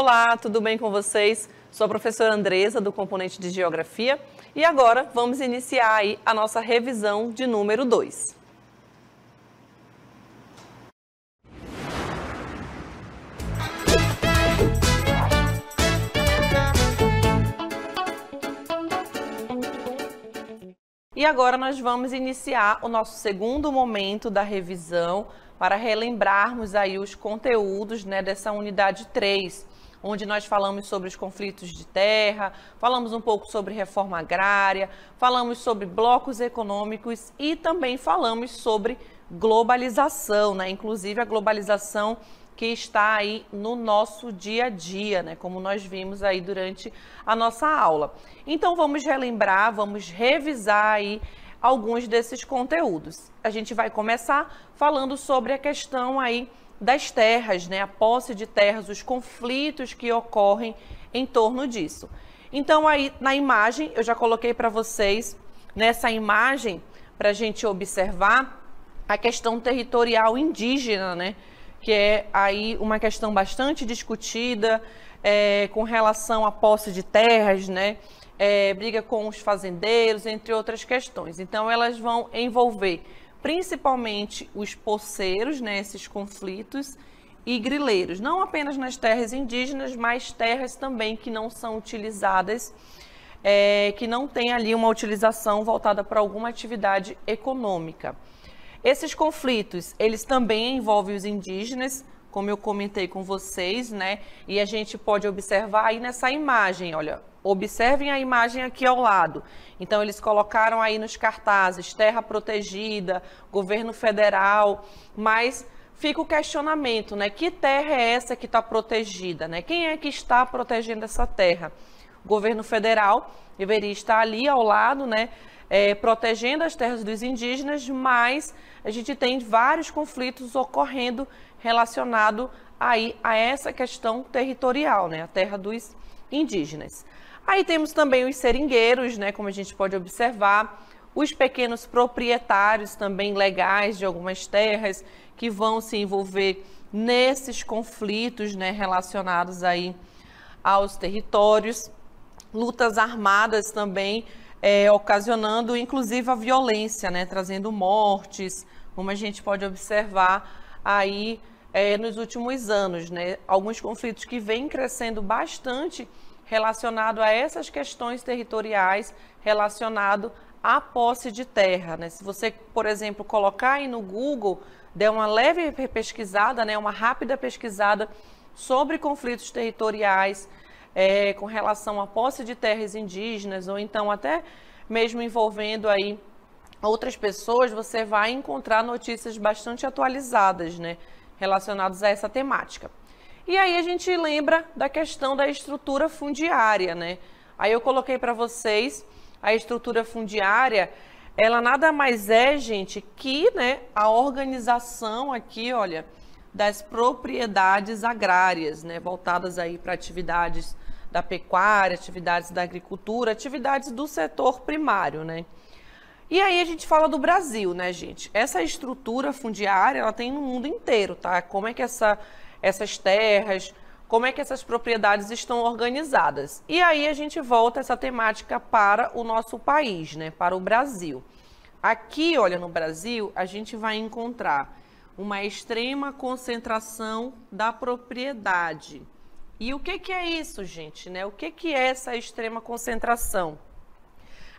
Olá, tudo bem com vocês? Sou a professora Andresa, do componente de Geografia, e agora vamos iniciar aí a nossa revisão de número 2. E agora nós vamos iniciar o nosso segundo momento da revisão para relembrarmos aí os conteúdos né, dessa unidade 3, onde nós falamos sobre os conflitos de terra, falamos um pouco sobre reforma agrária, falamos sobre blocos econômicos e também falamos sobre globalização, né? Inclusive a globalização que está aí no nosso dia a dia, né? Como nós vimos aí durante a nossa aula. Então vamos relembrar, vamos revisar aí alguns desses conteúdos. A gente vai começar falando sobre a questão aí das terras, né, a posse de terras, os conflitos que ocorrem em torno disso. Então, aí na imagem, eu já coloquei para vocês, nessa imagem, para a gente observar a questão territorial indígena, né? Que é aí uma questão bastante discutida é, com relação à posse de terras, né? É, briga com os fazendeiros, entre outras questões. Então, elas vão envolver principalmente os poceiros, né, esses conflitos, e grileiros, não apenas nas terras indígenas, mas terras também que não são utilizadas, é, que não tem ali uma utilização voltada para alguma atividade econômica. Esses conflitos, eles também envolvem os indígenas, como eu comentei com vocês, né? E a gente pode observar aí nessa imagem, olha, Observem a imagem aqui ao lado. Então, eles colocaram aí nos cartazes terra protegida, governo federal, mas fica o questionamento, né? Que terra é essa que está protegida, né? Quem é que está protegendo essa terra? O governo federal deveria estar ali ao lado, né? É, protegendo as terras dos indígenas, mas a gente tem vários conflitos ocorrendo relacionado aí a essa questão territorial, né? A terra dos indígenas. Aí temos também os seringueiros, né, como a gente pode observar, os pequenos proprietários também legais de algumas terras que vão se envolver nesses conflitos né, relacionados aí aos territórios, lutas armadas também é, ocasionando inclusive a violência, né, trazendo mortes, como a gente pode observar aí é, nos últimos anos, né, alguns conflitos que vêm crescendo bastante relacionado a essas questões territoriais, relacionado à posse de terra. Né? Se você, por exemplo, colocar aí no Google, der uma leve pesquisada, né, uma rápida pesquisada sobre conflitos territoriais é, com relação à posse de terras indígenas, ou então até mesmo envolvendo aí outras pessoas, você vai encontrar notícias bastante atualizadas, né, relacionadas a essa temática. E aí a gente lembra da questão da estrutura fundiária, né? Aí eu coloquei para vocês a estrutura fundiária, ela nada mais é, gente, que né, a organização aqui, olha, das propriedades agrárias, né, voltadas aí para atividades da pecuária, atividades da agricultura, atividades do setor primário, né? E aí a gente fala do Brasil, né, gente? Essa estrutura fundiária, ela tem no mundo inteiro, tá? Como é que essa essas terras, como é que essas propriedades estão organizadas. E aí a gente volta essa temática para o nosso país, né, para o Brasil. Aqui, olha, no Brasil, a gente vai encontrar uma extrema concentração da propriedade. E o que, que é isso, gente? Né? O que, que é essa extrema concentração?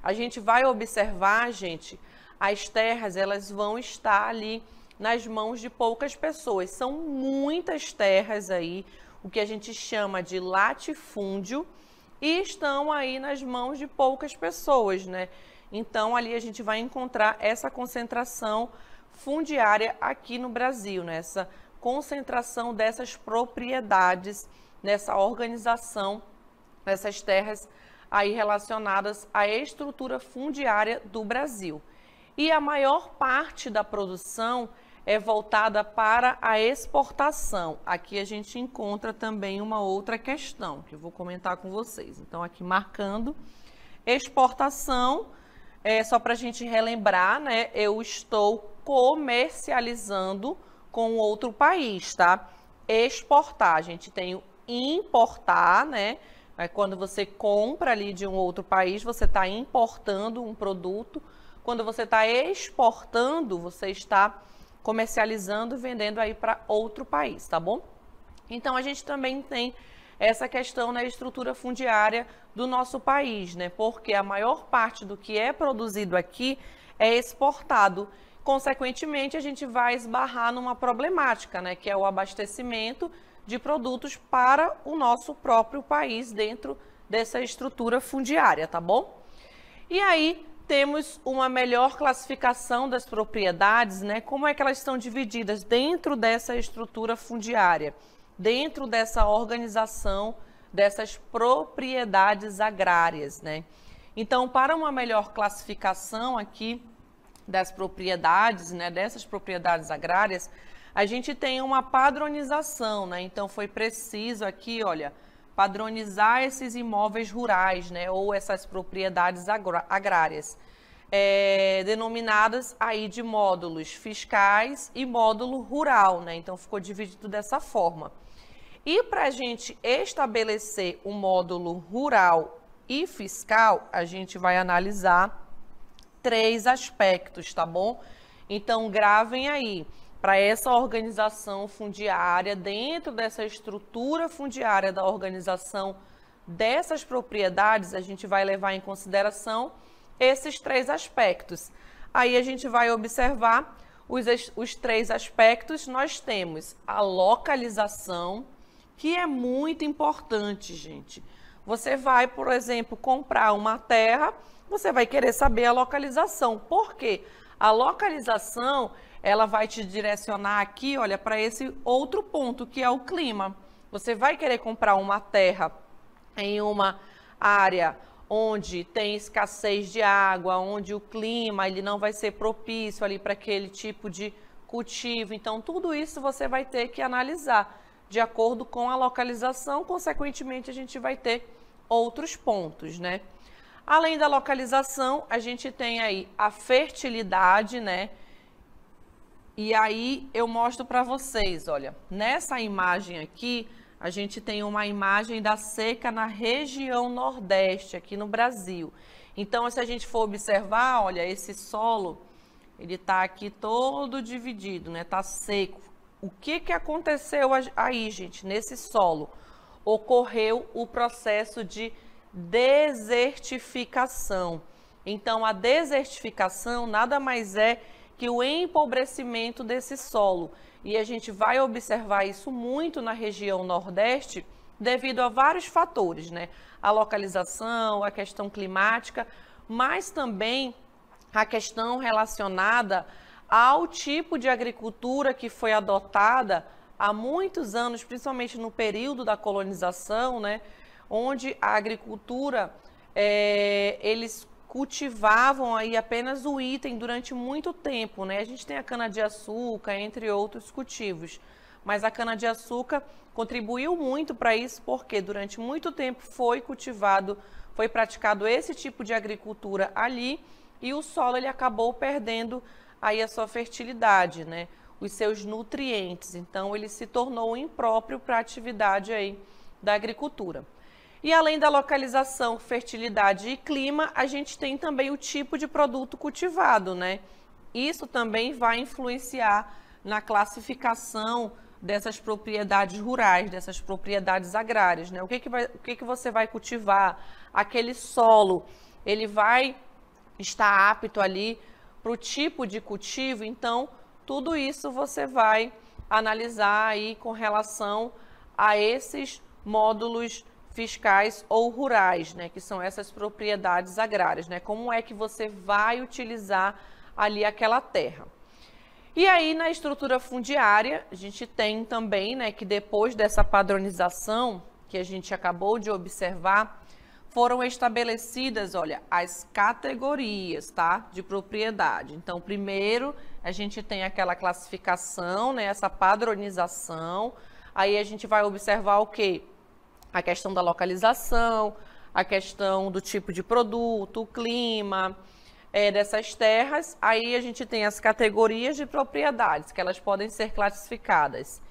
A gente vai observar, gente, as terras elas vão estar ali nas mãos de poucas pessoas. São muitas terras aí, o que a gente chama de latifúndio, e estão aí nas mãos de poucas pessoas, né? Então ali a gente vai encontrar essa concentração fundiária aqui no Brasil, né? Essa concentração dessas propriedades, nessa organização dessas terras aí relacionadas à estrutura fundiária do Brasil. E a maior parte da produção é voltada para a exportação. Aqui a gente encontra também uma outra questão que eu vou comentar com vocês. Então, aqui marcando exportação, é, só para a gente relembrar, né? Eu estou comercializando com outro país, tá? Exportar, a gente tem o importar, né? É quando você compra ali de um outro país, você está importando um produto. Quando você está exportando, você está comercializando, vendendo aí para outro país, tá bom? Então a gente também tem essa questão na estrutura fundiária do nosso país, né? Porque a maior parte do que é produzido aqui é exportado. Consequentemente, a gente vai esbarrar numa problemática, né? Que é o abastecimento de produtos para o nosso próprio país dentro dessa estrutura fundiária, tá bom? E aí, temos uma melhor classificação das propriedades, né? Como é que elas estão divididas dentro dessa estrutura fundiária, dentro dessa organização dessas propriedades agrárias, né? Então, para uma melhor classificação aqui das propriedades, né, dessas propriedades agrárias, a gente tem uma padronização, né? Então foi preciso aqui, olha, padronizar esses imóveis rurais, né, ou essas propriedades agrárias, é, denominadas aí de módulos fiscais e módulo rural, né? Então ficou dividido dessa forma. E para a gente estabelecer o um módulo rural e fiscal, a gente vai analisar três aspectos, tá bom? Então gravem aí para essa organização fundiária, dentro dessa estrutura fundiária da organização dessas propriedades, a gente vai levar em consideração esses três aspectos. Aí a gente vai observar os, os três aspectos. Nós temos a localização, que é muito importante, gente. Você vai, por exemplo, comprar uma terra, você vai querer saber a localização. Por quê? A localização ela vai te direcionar aqui, olha, para esse outro ponto, que é o clima. Você vai querer comprar uma terra em uma área onde tem escassez de água, onde o clima ele não vai ser propício ali para aquele tipo de cultivo. Então, tudo isso você vai ter que analisar de acordo com a localização, consequentemente a gente vai ter outros pontos, né? Além da localização, a gente tem aí a fertilidade, né? E aí eu mostro para vocês, olha, nessa imagem aqui, a gente tem uma imagem da seca na região nordeste, aqui no Brasil. Então, se a gente for observar, olha, esse solo, ele está aqui todo dividido, né? Está seco. O que, que aconteceu aí, gente, nesse solo? Ocorreu o processo de desertificação. Então, a desertificação nada mais é que o empobrecimento desse solo. E a gente vai observar isso muito na região Nordeste, devido a vários fatores, né? A localização, a questão climática, mas também a questão relacionada ao tipo de agricultura que foi adotada há muitos anos, principalmente no período da colonização, né? Onde a agricultura, é, eles cultivavam aí apenas o item durante muito tempo, né? A gente tem a cana-de-açúcar, entre outros cultivos. Mas a cana-de-açúcar contribuiu muito para isso, porque durante muito tempo foi cultivado, foi praticado esse tipo de agricultura ali e o solo ele acabou perdendo aí a sua fertilidade, né? Os seus nutrientes. Então ele se tornou impróprio para a atividade aí da agricultura. E além da localização, fertilidade e clima, a gente tem também o tipo de produto cultivado, né? Isso também vai influenciar na classificação dessas propriedades rurais, dessas propriedades agrárias, né? O que que, vai, o que, que você vai cultivar? Aquele solo, ele vai estar apto ali para o tipo de cultivo? Então, tudo isso você vai analisar aí com relação a esses módulos fiscais ou rurais, né, que são essas propriedades agrárias, né? Como é que você vai utilizar ali aquela terra? E aí na estrutura fundiária, a gente tem também, né, que depois dessa padronização que a gente acabou de observar, foram estabelecidas, olha, as categorias, tá, de propriedade. Então, primeiro, a gente tem aquela classificação, né, essa padronização. Aí a gente vai observar o quê? a questão da localização, a questão do tipo de produto, o clima é, dessas terras. Aí a gente tem as categorias de propriedades, que elas podem ser classificadas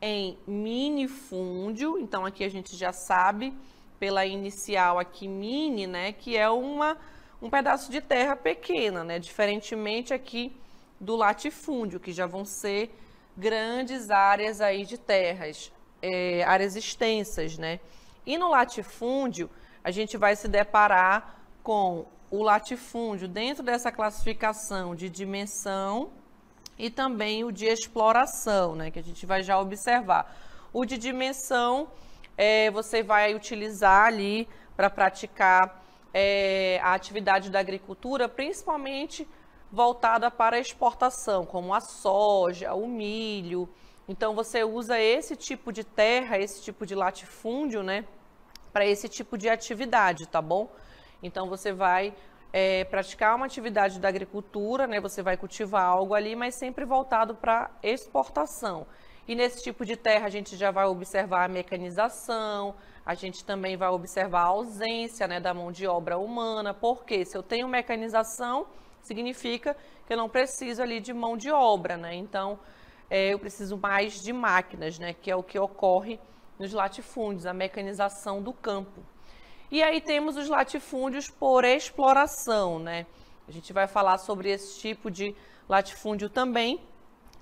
em minifúndio. Então aqui a gente já sabe pela inicial aqui mini, né, que é uma um pedaço de terra pequena, né? Diferentemente aqui do latifúndio, que já vão ser grandes áreas aí de terras é, áreas extensas, né? E no latifúndio, a gente vai se deparar com o latifúndio dentro dessa classificação de dimensão e também o de exploração, né? Que a gente vai já observar. O de dimensão, é, você vai utilizar ali para praticar é, a atividade da agricultura, principalmente voltada para exportação, como a soja, o milho, então você usa esse tipo de terra, esse tipo de latifúndio, né, para esse tipo de atividade, tá bom? Então você vai é, praticar uma atividade da agricultura, né, você vai cultivar algo ali, mas sempre voltado para exportação. E nesse tipo de terra a gente já vai observar a mecanização, a gente também vai observar a ausência né, da mão de obra humana, porque se eu tenho mecanização, significa que eu não preciso ali de mão de obra, né? Então, é, eu preciso mais de máquinas, né? Que é o que ocorre nos latifúndios, a mecanização do campo. E aí temos os latifúndios por exploração, né? A gente vai falar sobre esse tipo de latifúndio também,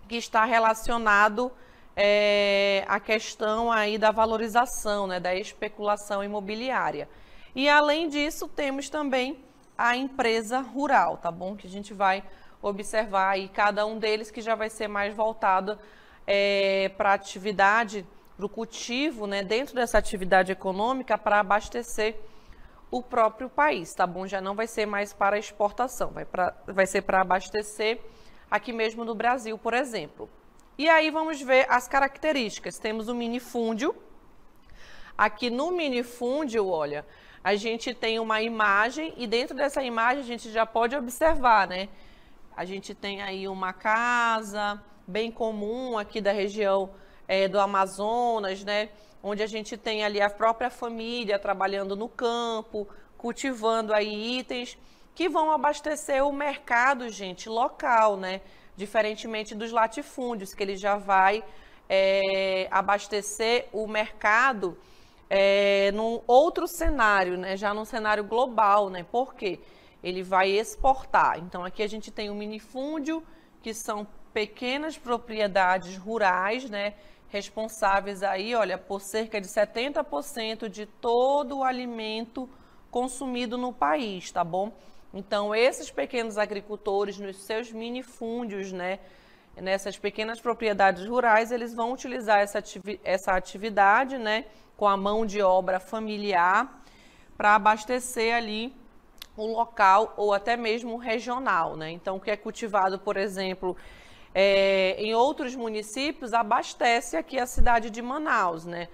que está relacionado é, à questão aí da valorização, né, da especulação imobiliária. E além disso, temos também a empresa rural, tá bom? Que a gente vai observar aí cada um deles que já vai ser mais voltado é, para atividade, para o cultivo, né, dentro dessa atividade econômica para abastecer o próprio país, tá bom? Já não vai ser mais para exportação, vai, pra, vai ser para abastecer aqui mesmo no Brasil, por exemplo. E aí vamos ver as características. Temos o minifúndio. Aqui no minifúndio, olha, a gente tem uma imagem e dentro dessa imagem a gente já pode observar, né? A gente tem aí uma casa bem comum aqui da região é, do Amazonas, né? Onde a gente tem ali a própria família trabalhando no campo, cultivando aí itens que vão abastecer o mercado, gente, local, né? Diferentemente dos latifúndios, que ele já vai é, abastecer o mercado é, num outro cenário, né? Já num cenário global, né? Por quê? Porque ele vai exportar. Então, aqui a gente tem o minifúndio, que são pequenas propriedades rurais, né? Responsáveis aí, olha, por cerca de 70% de todo o alimento consumido no país, tá bom? Então, esses pequenos agricultores, nos seus minifúndios, né? Nessas pequenas propriedades rurais, eles vão utilizar essa, ativi essa atividade, né? Com a mão de obra familiar para abastecer ali local ou até mesmo regional. Né? Então, o que é cultivado, por exemplo, é, em outros municípios, abastece aqui a cidade de Manaus. Né?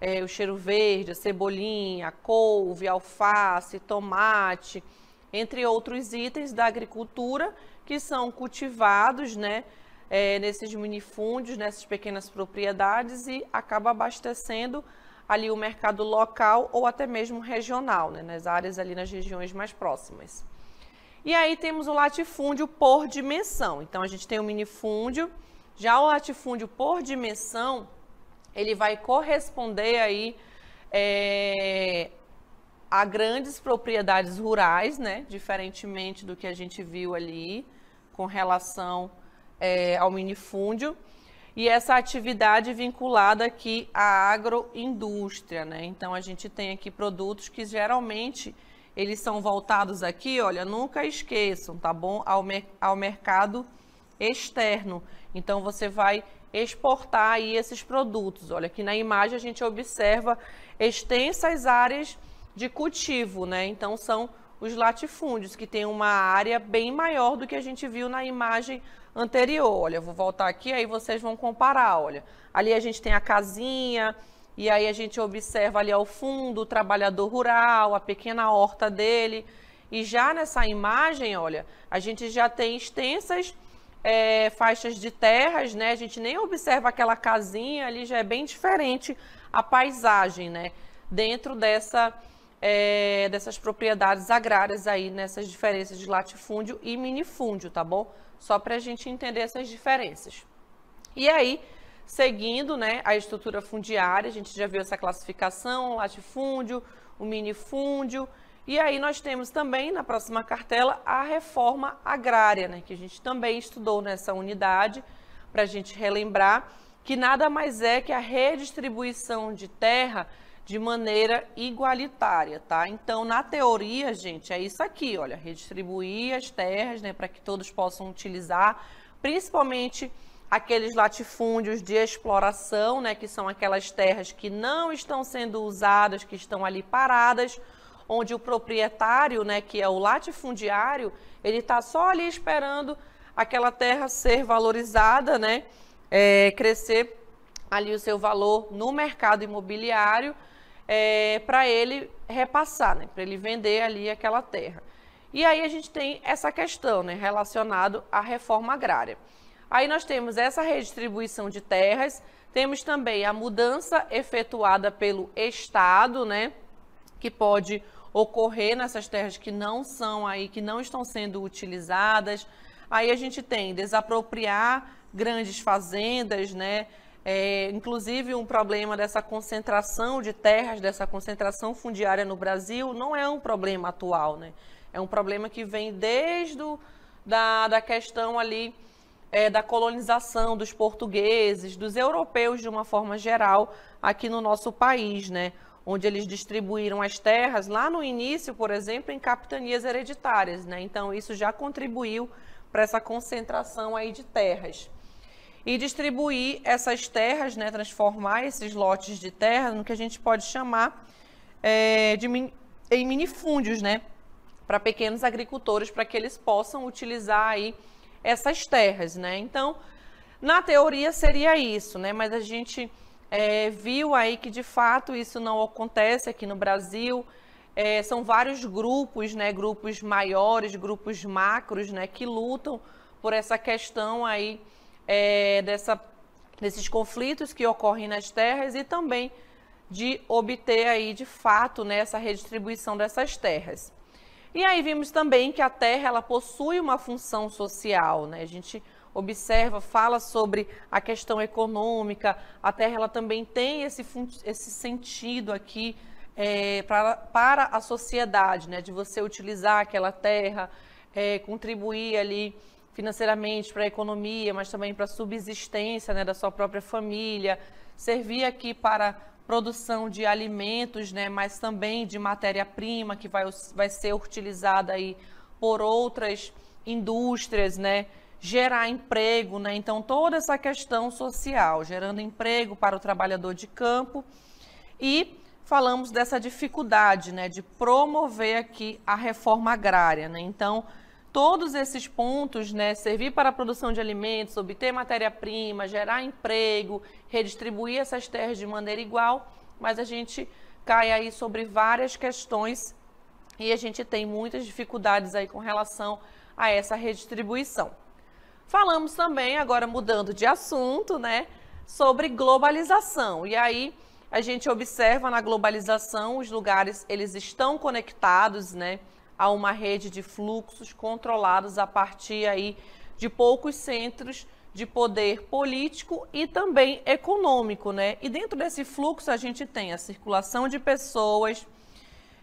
É, o cheiro verde, a cebolinha, a couve, a alface, tomate, entre outros itens da agricultura que são cultivados né, é, nesses minifúndios, nessas pequenas propriedades e acaba abastecendo ali o mercado local ou até mesmo regional, né, nas áreas ali nas regiões mais próximas. E aí temos o latifúndio por dimensão. Então a gente tem o minifúndio, já o latifúndio por dimensão, ele vai corresponder aí é, a grandes propriedades rurais, né? Diferentemente do que a gente viu ali com relação é, ao minifúndio e essa atividade vinculada aqui à agroindústria, né? Então a gente tem aqui produtos que geralmente eles são voltados aqui, olha, nunca esqueçam, tá bom? Ao, mer ao mercado externo. Então você vai exportar aí esses produtos. Olha, aqui na imagem a gente observa extensas áreas de cultivo, né? Então são os latifúndios que têm uma área bem maior do que a gente viu na imagem anterior anterior. Olha, eu vou voltar aqui, aí vocês vão comparar, olha. Ali a gente tem a casinha, e aí a gente observa ali ao fundo o trabalhador rural, a pequena horta dele. E já nessa imagem, olha, a gente já tem extensas é, faixas de terras, né? A gente nem observa aquela casinha ali, já é bem diferente a paisagem, né? Dentro dessa... É, dessas propriedades agrárias aí, nessas diferenças de latifúndio e minifúndio, tá bom? só para a gente entender essas diferenças. E aí, seguindo né, a estrutura fundiária, a gente já viu essa classificação, o latifúndio, o minifúndio, e aí nós temos também, na próxima cartela, a reforma agrária, né, que a gente também estudou nessa unidade, para a gente relembrar que nada mais é que a redistribuição de terra de maneira igualitária, tá? Então, na teoria, gente, é isso aqui, olha, redistribuir as terras, né, para que todos possam utilizar, principalmente aqueles latifúndios de exploração, né, que são aquelas terras que não estão sendo usadas, que estão ali paradas, onde o proprietário, né, que é o latifundiário, ele está só ali esperando aquela terra ser valorizada, né, é, crescer ali o seu valor no mercado imobiliário é, para ele repassar, né? para ele vender ali aquela terra. E aí a gente tem essa questão né, relacionada à reforma agrária. Aí nós temos essa redistribuição de terras, temos também a mudança efetuada pelo Estado, né, que pode ocorrer nessas terras que não são aí, que não estão sendo utilizadas. Aí a gente tem desapropriar grandes fazendas, né, é, inclusive, um problema dessa concentração de terras, dessa concentração fundiária no Brasil, não é um problema atual, né? É um problema que vem desde o, da, da questão ali é, da colonização dos portugueses, dos europeus de uma forma geral aqui no nosso país, né? Onde eles distribuíram as terras lá no início, por exemplo, em capitanias hereditárias, né? Então isso já contribuiu para essa concentração aí de terras e distribuir essas terras, né, transformar esses lotes de terra no que a gente pode chamar é, de, em minifúndios, né, para pequenos agricultores, para que eles possam utilizar aí essas terras, né. Então, na teoria seria isso, né, mas a gente é, viu aí que de fato isso não acontece aqui no Brasil, é, são vários grupos, né, grupos maiores, grupos macros, né, que lutam por essa questão aí é, dessa, desses conflitos que ocorrem nas terras e também de obter aí de fato né, essa redistribuição dessas terras. E aí vimos também que a terra ela possui uma função social, né? A gente observa, fala sobre a questão econômica, a terra ela também tem esse, esse sentido aqui é, pra, para a sociedade, né? De você utilizar aquela terra, é, contribuir ali financeiramente para a economia, mas também para a subsistência né, da sua própria família, servir aqui para produção de alimentos, né, mas também de matéria-prima que vai, vai ser utilizada aí por outras indústrias, né, gerar emprego, né? Então toda essa questão social, gerando emprego para o trabalhador de campo e falamos dessa dificuldade, né, de promover aqui a reforma agrária, né? Então, todos esses pontos, né, servir para a produção de alimentos, obter matéria-prima, gerar emprego, redistribuir essas terras de maneira igual, mas a gente cai aí sobre várias questões e a gente tem muitas dificuldades aí com relação a essa redistribuição. Falamos também, agora mudando de assunto, né, sobre globalização. E aí a gente observa na globalização os lugares, eles estão conectados, né? a uma rede de fluxos controlados a partir aí de poucos centros de poder político e também econômico, né? E dentro desse fluxo a gente tem a circulação de pessoas,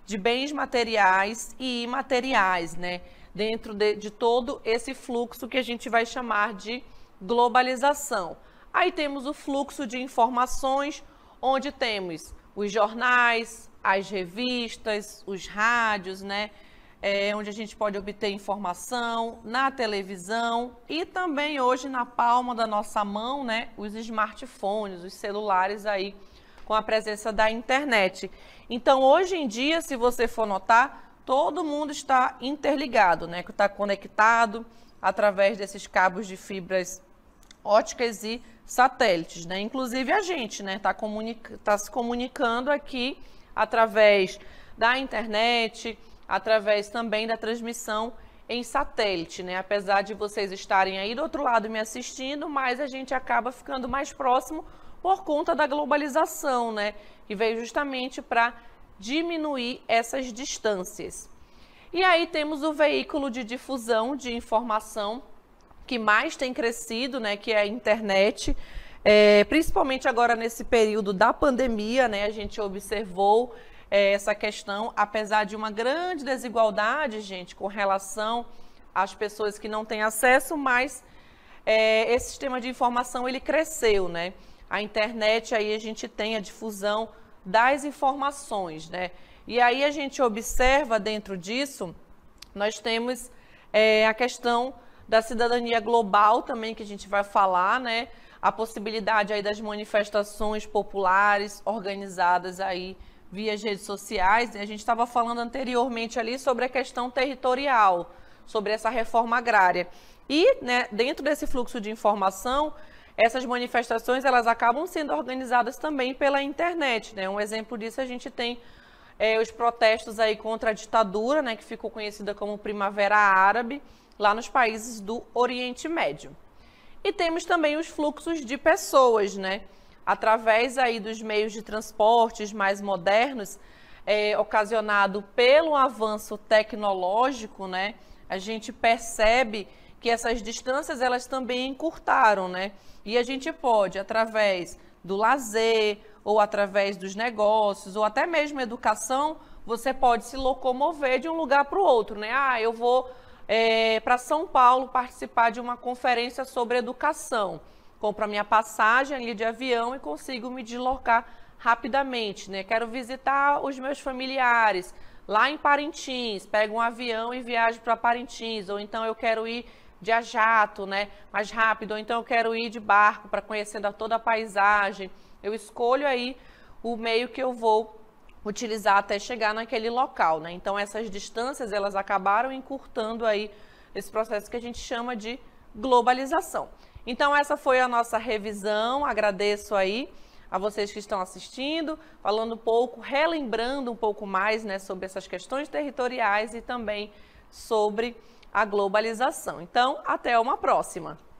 de bens materiais e imateriais, né? Dentro de, de todo esse fluxo que a gente vai chamar de globalização. Aí temos o fluxo de informações, onde temos os jornais, as revistas, os rádios, né? é, onde a gente pode obter informação, na televisão e também hoje na palma da nossa mão, né, os smartphones, os celulares aí com a presença da internet. Então, hoje em dia, se você for notar, todo mundo está interligado, né, que está conectado através desses cabos de fibras óticas e satélites, né? Inclusive a gente, né, está comunica tá se comunicando aqui através da internet, através também da transmissão em satélite, né? Apesar de vocês estarem aí do outro lado me assistindo, mas a gente acaba ficando mais próximo por conta da globalização, né? Que veio justamente para diminuir essas distâncias. E aí temos o veículo de difusão de informação que mais tem crescido, né? Que é a internet. É, principalmente agora nesse período da pandemia, né? A gente observou é, essa questão, apesar de uma grande desigualdade, gente, com relação às pessoas que não têm acesso, mas é, esse sistema de informação ele cresceu, né? A internet aí a gente tem a difusão das informações, né? E aí a gente observa dentro disso, nós temos é, a questão da cidadania global também que a gente vai falar, né? A possibilidade aí das manifestações populares organizadas aí via redes sociais. A gente estava falando anteriormente ali sobre a questão territorial, sobre essa reforma agrária. E né, dentro desse fluxo de informação, essas manifestações elas acabam sendo organizadas também pela internet. Né? Um exemplo disso a gente tem é, os protestos aí contra a ditadura, né, que ficou conhecida como Primavera Árabe, lá nos países do Oriente Médio. E temos também os fluxos de pessoas, né? através aí dos meios de transportes mais modernos, é, ocasionado pelo avanço tecnológico, né, a gente percebe que essas distâncias elas também encurtaram, né? E a gente pode, através do lazer ou através dos negócios ou até mesmo educação, você pode se locomover de um lugar para o outro, né? Ah, eu vou é, para São Paulo participar de uma conferência sobre educação compro a minha passagem ali de avião e consigo me deslocar rapidamente, né? Quero visitar os meus familiares lá em Parintins, pego um avião e viajo para Parintins, ou então eu quero ir de a jato, né? Mais rápido, ou então eu quero ir de barco para conhecer toda a paisagem. Eu escolho aí o meio que eu vou utilizar até chegar naquele local, né? Então essas distâncias elas acabaram encurtando aí esse processo que a gente chama de globalização. Então, essa foi a nossa revisão. Agradeço aí a vocês que estão assistindo, falando um pouco, relembrando um pouco mais né, sobre essas questões territoriais e também sobre a globalização. Então, até uma próxima!